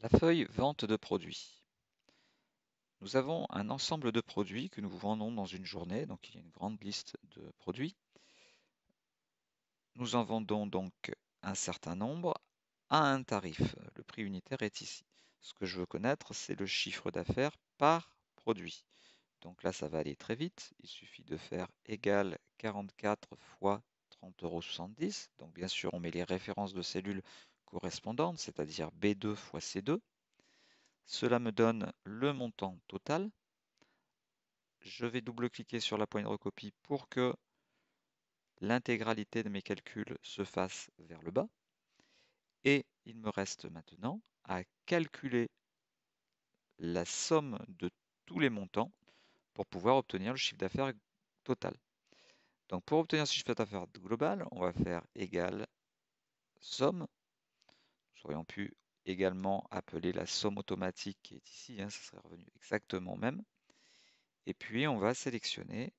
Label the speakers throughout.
Speaker 1: La feuille Vente de produits. Nous avons un ensemble de produits que nous vendons dans une journée, donc il y a une grande liste de produits. Nous en vendons donc un certain nombre à un tarif. Le prix unitaire est ici. Ce que je veux connaître, c'est le chiffre d'affaires par produit. Donc là, ça va aller très vite. Il suffit de faire égal 44 fois 30,70 euros. Donc bien sûr, on met les références de cellules correspondante, c'est-à-dire B2 fois C2. Cela me donne le montant total. Je vais double-cliquer sur la poignée de recopie pour que l'intégralité de mes calculs se fasse vers le bas. Et il me reste maintenant à calculer la somme de tous les montants pour pouvoir obtenir le chiffre d'affaires total. Donc pour obtenir ce chiffre d'affaires global, on va faire égal somme nous aurions pu également appeler la somme automatique qui est ici, hein, ça serait revenu exactement même. Et puis on va sélectionner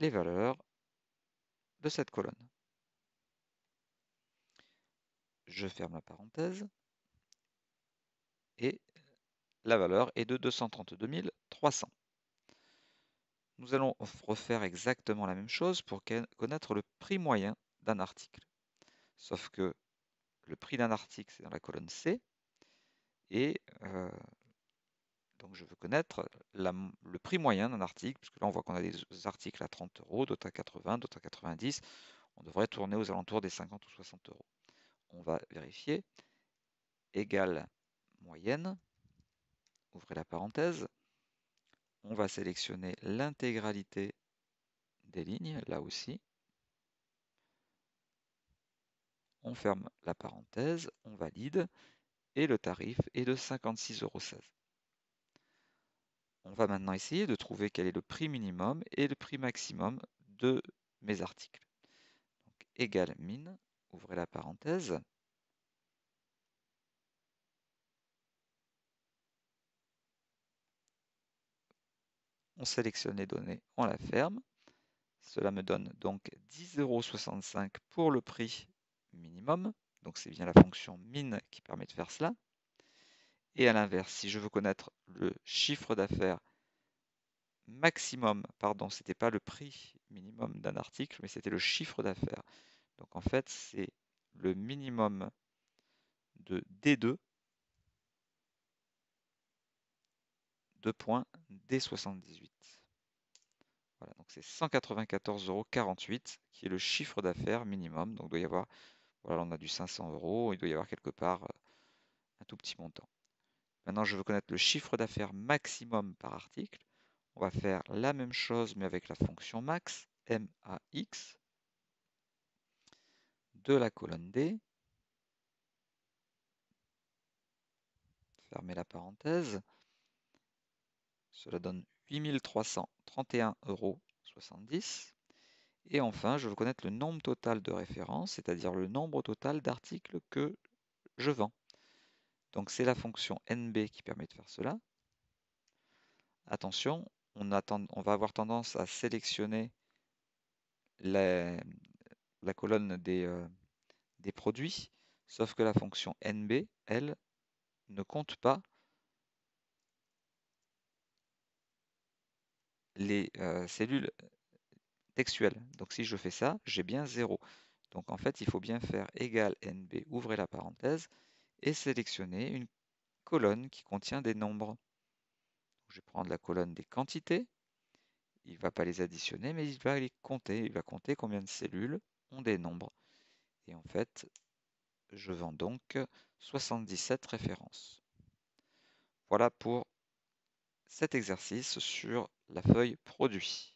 Speaker 1: les valeurs de cette colonne. Je ferme la parenthèse. Et la valeur est de 232 300. Nous allons refaire exactement la même chose pour connaître le prix moyen d'un article. Sauf que le prix d'un article, c'est dans la colonne C. Et euh, donc je veux connaître le prix moyen d'un article, puisque là on voit qu'on a des articles à 30 euros, d'autres à 80, d'autres à 90. On devrait tourner aux alentours des 50 ou 60 euros. On va vérifier. Égale moyenne, ouvrez la parenthèse. On va sélectionner l'intégralité des lignes, là aussi. on ferme la parenthèse, on valide, et le tarif est de 56,16 euros. On va maintenant essayer de trouver quel est le prix minimum et le prix maximum de mes articles. Donc, égale mine, ouvrez la parenthèse. On sélectionne les données, on la ferme. Cela me donne donc 10,65 euros pour le prix minimum, donc c'est bien la fonction min qui permet de faire cela. Et à l'inverse, si je veux connaître le chiffre d'affaires maximum, pardon, c'était pas le prix minimum d'un article, mais c'était le chiffre d'affaires. Donc en fait, c'est le minimum de D2 2 points D78. Voilà, donc c'est 194,48 euros qui est le chiffre d'affaires minimum. Donc il doit y avoir voilà, on a du 500 euros. Il doit y avoir quelque part euh, un tout petit montant. Maintenant, je veux connaître le chiffre d'affaires maximum par article. On va faire la même chose, mais avec la fonction max, MAX, de la colonne D. Fermez la parenthèse. Cela donne 8331,70 euros. Et enfin, je veux connaître le nombre total de références, c'est-à-dire le nombre total d'articles que je vends. Donc c'est la fonction NB qui permet de faire cela. Attention, on, va avoir tendance à sélectionner la, colonne euh, des, produits, sauf que la fonction NB, elle, ne compte pas les euh, cellules donc si je fais ça, j'ai bien 0. Donc en fait, il faut bien faire égal NB, ouvrez la parenthèse, et sélectionner une colonne qui contient des nombres. Je vais prendre la colonne des quantités. Il ne va pas les additionner, mais il va les compter. Il va compter combien de cellules ont des nombres. Et en fait, je vends donc 77 références. Voilà pour cet exercice sur la feuille produit.